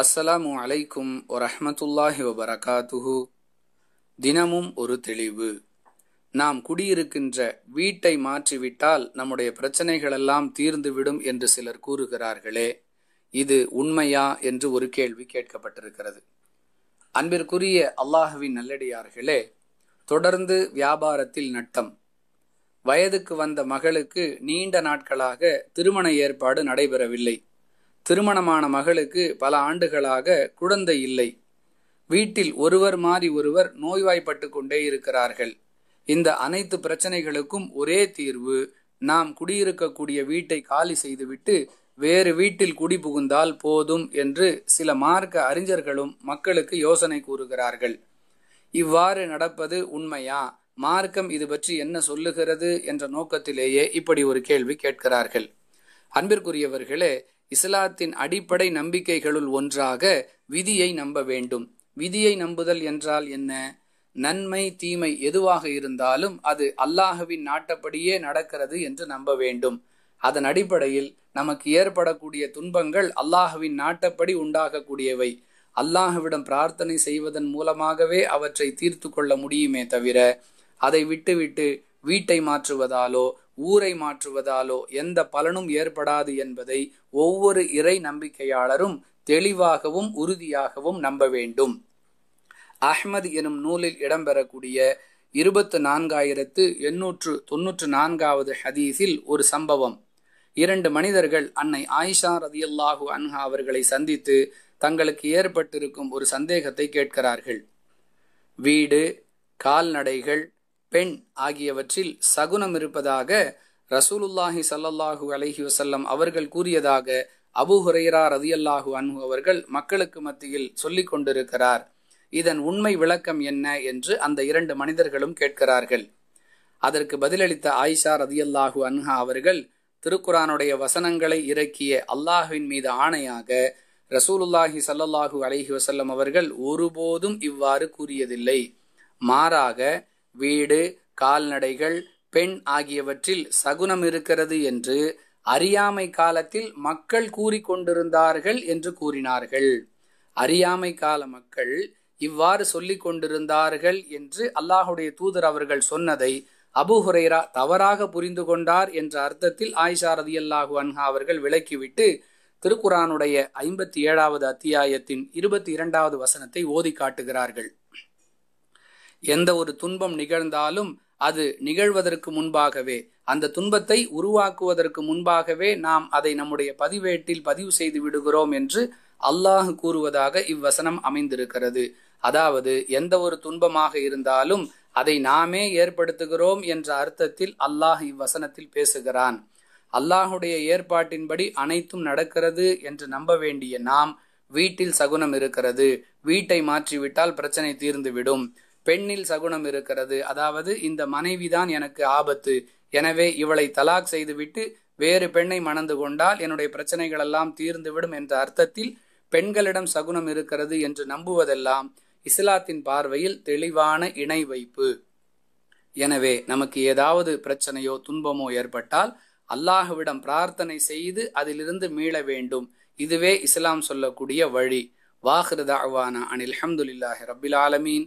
அஸ்ஸலாமு அலைக்கும் ஒரஹமத்துல்லாஹி வபரகாத்துஹு தினமும் ஒரு தெளிவு நாம் குடியிருக்கின்ற வீட்டை மாற்றிவிட்டால் நம்முடைய பிரச்சனைகளெல்லாம் தீர்ந்துவிடும் என்று சிலர் கூறுகிறார்களே இது உண்மையா என்று ஒரு கேள்வி கேட்கப்பட்டிருக்கிறது அன்பிற்குரிய அல்லாஹுவின் நல்லடியார்களே தொடர்ந்து வியாபாரத்தில் நட்டம் வயதுக்கு வந்த மகளுக்கு நீண்ட நாட்களாக திருமண ஏற்பாடு நடைபெறவில்லை திருமணமான மகளுக்கு பல ஆண்டுகளாக குழந்தை இல்லை வீட்டில் ஒருவர் மாறி ஒருவர் நோய்வாய்ப்பட்டு கொண்டே இருக்கிறார்கள் இந்த அனைத்து பிரச்சனைகளுக்கும் ஒரே தீர்வு நாம் குடியிருக்கக்கூடிய வீட்டை காலி செய்துவிட்டு வேறு வீட்டில் குடி புகுந்தால் போதும் என்று சில மார்க்க அறிஞர்களும் மக்களுக்கு யோசனை கூறுகிறார்கள் இவ்வாறு நடப்பது உண்மையா மார்க்கம் இது பற்றி என்ன சொல்லுகிறது என்ற நோக்கத்திலேயே இப்படி ஒரு கேள்வி கேட்கிறார்கள் அன்பிற்குரியவர்களே இஸ்லாத்தின் அடிப்படை நம்பிக்கைகளுள் ஒன்றாக விதியை நம்ப வேண்டும் விதியை நம்புதல் என்றால் என்ன நன்மை தீமை எதுவாக இருந்தாலும் அது அல்லாஹுவின் நாட்டப்படியே நடக்கிறது என்று நம்ப வேண்டும் அதன் அடிப்படையில் நமக்கு ஏற்படக்கூடிய துன்பங்கள் அல்லாஹுவின் நாட்டப்படி உண்டாகக்கூடியவை அல்லாஹுவிடம் பிரார்த்தனை செய்வதன் மூலமாகவே அவற்றை தீர்த்து கொள்ள முடியுமே தவிர அதை விட்டுவிட்டு வீட்டை மாற்றுவதாலோ ஊரை மாற்றுவதாலோ எந்த பலனும் ஏற்படாது என்பதை ஒவ்வொரு இறை நம்பிக்கையாளரும் தெளிவாகவும் உறுதியாகவும் நம்ப வேண்டும் அஹ்மது எனும் நூலில் இடம்பெறக்கூடிய இருபத்து நான்காயிரத்து எண்ணூற்று தொன்னூற்று நான்காவது ஹதீஸில் ஒரு சம்பவம் இரண்டு மனிதர்கள் அன்னை ஆயிஷா ரதியல்லாஹு அன்ஹா அவர்களை சந்தித்து தங்களுக்கு ஏற்பட்டிருக்கும் ஒரு சந்தேகத்தை கேட்கிறார்கள் வீடு கால்நடைகள் பெண் ஆகியவற்றில் சகுனம் இருப்பதாக ரசூலுல்லாஹி சல்லல்லாஹு அலஹி வசல்லம் அவர்கள் கூறியதாக அபு ஹுரைரா ரதியல்லாஹு அன்ஹு அவர்கள் மக்களுக்கு மத்தியில் சொல்லிக் கொண்டிருக்கிறார் இதன் உண்மை விளக்கம் என்ன என்று அந்த இரண்டு மனிதர்களும் கேட்கிறார்கள் அதற்கு பதிலளித்த ஆயிஷா ரதியல்லாஹு அன்ஹா அவர்கள் திருக்குரானுடைய வசனங்களை இறக்கிய அல்லாஹுவின் மீது ஆணையாக ரசூலுல்லாஹி சல்லல்லாஹு அலஹி வசல்லம் அவர்கள் ஒருபோதும் இவ்வாறு கூறியதில்லை மாறாக வீடு கால்நடைகள் பெண் ஆகியவற்றில் சகுனம் இருக்கிறது என்று அறியாமை காலத்தில் மக்கள் கூறிக்கொண்டிருந்தார்கள் என்று கூறினார்கள் அறியாமை கால மக்கள் இவ்வாறு சொல்லிக் கொண்டிருந்தார்கள் என்று அல்லாஹுடைய தூதர் அவர்கள் சொன்னதை அபு ஹுரைரா தவறாக புரிந்து கொண்டார் என்ற அர்த்தத்தில் ஆயிஷா ரதி அல்லாஹு அன்ஹா அவர்கள் விலக்கிவிட்டு திருக்குரானுடைய ஐம்பத்தி ஏழாவது அத்தியாயத்தின் இருபத்தி இரண்டாவது வசனத்தை ஓதி காட்டுகிறார்கள் எந்த ஒரு துன்பம் நிகழ்ந்தாலும் அது நிகழ்வதற்கு முன்பாகவே அந்த துன்பத்தை உருவாக்குவதற்கு முன்பாகவே நாம் அதை நம்முடைய பதிவேட்டில் பதிவு செய்து விடுகிறோம் என்று அல்லாஹ் கூறுவதாக இவ்வசனம் அமைந்திருக்கிறது அதாவது எந்த ஒரு துன்பமாக இருந்தாலும் அதை நாமே ஏற்படுத்துகிறோம் என்ற அர்த்தத்தில் அல்லாஹ் இவ்வசனத்தில் பேசுகிறான் அல்லாஹுடைய ஏற்பாட்டின்படி அனைத்தும் நடக்கிறது என்று நம்ப வேண்டிய நாம் வீட்டில் சகுனம் இருக்கிறது வீட்டை மாற்றிவிட்டால் பிரச்சனை தீர்ந்துவிடும் பெண்ணில் சகுனம் இருக்கிறது அதாவது இந்த மனைவி தான் எனக்கு ஆபத்து எனவே இவளை தலாக் செய்துவிட்டு வேறு பெண்ணை மணந்து கொண்டால் என்னுடைய பிரச்சனைகள் எல்லாம் தீர்ந்துவிடும் என்ற அர்த்தத்தில் பெண்களிடம் சகுனம் இருக்கிறது என்று நம்புவதெல்லாம் இஸ்லாத்தின் பார்வையில் தெளிவான இணை வைப்பு எனவே நமக்கு ஏதாவது பிரச்சனையோ துன்பமோ ஏற்பட்டால் அல்லாஹுவிடம் பிரார்த்தனை செய்து அதிலிருந்து மீள வேண்டும் இதுவே இஸ்லாம் சொல்லக்கூடிய வழி வாஹிருதாவான அனில் அஹமதுல்லாஹி ரபில் ஆலமீன்